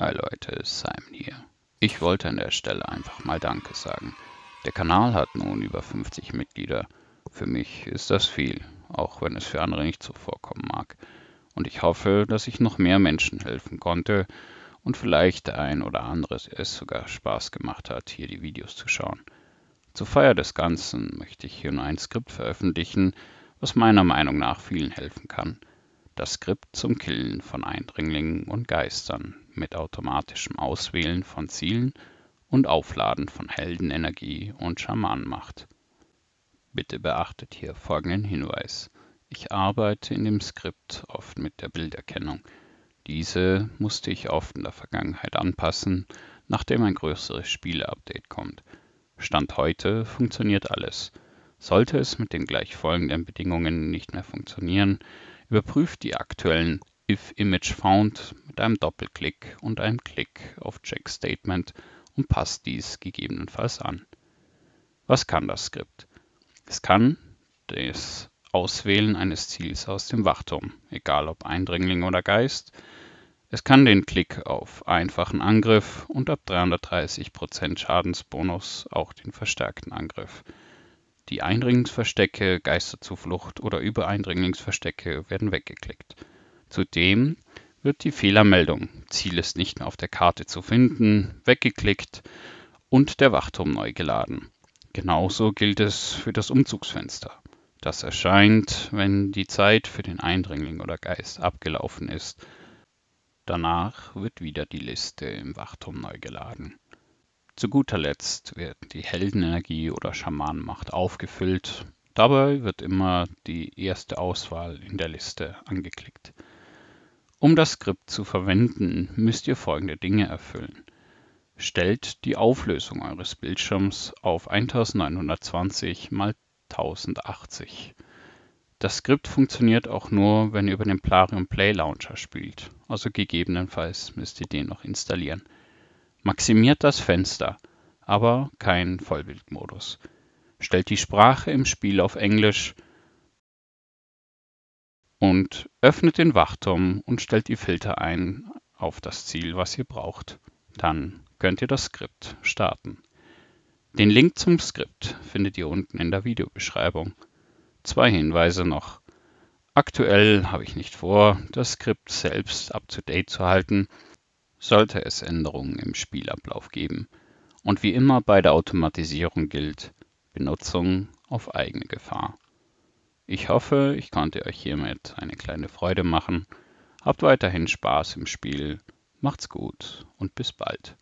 Hi Leute, Simon hier. Ich wollte an der Stelle einfach mal Danke sagen. Der Kanal hat nun über 50 Mitglieder. Für mich ist das viel, auch wenn es für andere nicht so vorkommen mag. Und ich hoffe, dass ich noch mehr Menschen helfen konnte und vielleicht ein oder anderes es sogar Spaß gemacht hat, hier die Videos zu schauen. Zur Feier des Ganzen möchte ich hier nur ein Skript veröffentlichen, was meiner Meinung nach vielen helfen kann das Skript zum Killen von Eindringlingen und Geistern mit automatischem Auswählen von Zielen und Aufladen von Heldenenergie und Schamanenmacht. Bitte beachtet hier folgenden Hinweis. Ich arbeite in dem Skript oft mit der Bilderkennung. Diese musste ich oft in der Vergangenheit anpassen, nachdem ein größeres Spieleupdate kommt. Stand heute funktioniert alles. Sollte es mit den gleich folgenden Bedingungen nicht mehr funktionieren, Überprüft die aktuellen if image found mit einem Doppelklick und einem Klick auf Check Statement und passt dies gegebenenfalls an. Was kann das Skript? Es kann das Auswählen eines Ziels aus dem Wachturm, egal ob Eindringling oder Geist. Es kann den Klick auf einfachen Angriff und ab 330% Schadensbonus auch den verstärkten Angriff. Die Eindringlingsverstecke, Geisterzuflucht oder Übereindringlingsverstecke werden weggeklickt. Zudem wird die Fehlermeldung Ziel ist nicht mehr auf der Karte zu finden weggeklickt und der Wachturm neu geladen. Genauso gilt es für das Umzugsfenster. Das erscheint, wenn die Zeit für den Eindringling oder Geist abgelaufen ist. Danach wird wieder die Liste im Wachturm neu geladen. Zu guter Letzt wird die Heldenenergie oder Schamanenmacht aufgefüllt. Dabei wird immer die erste Auswahl in der Liste angeklickt. Um das Skript zu verwenden, müsst ihr folgende Dinge erfüllen. Stellt die Auflösung eures Bildschirms auf 1920 x 1080. Das Skript funktioniert auch nur, wenn ihr über den Plarium Play Launcher spielt, also gegebenenfalls müsst ihr den noch installieren maximiert das Fenster, aber kein Vollbildmodus. Stellt die Sprache im Spiel auf Englisch und öffnet den Wachturm und stellt die Filter ein auf das Ziel, was ihr braucht. Dann könnt ihr das Skript starten. Den Link zum Skript findet ihr unten in der Videobeschreibung. Zwei Hinweise noch. Aktuell habe ich nicht vor, das Skript selbst up-to-date zu halten, sollte es Änderungen im Spielablauf geben. Und wie immer bei der Automatisierung gilt, Benutzung auf eigene Gefahr. Ich hoffe, ich konnte euch hiermit eine kleine Freude machen. Habt weiterhin Spaß im Spiel, macht's gut und bis bald.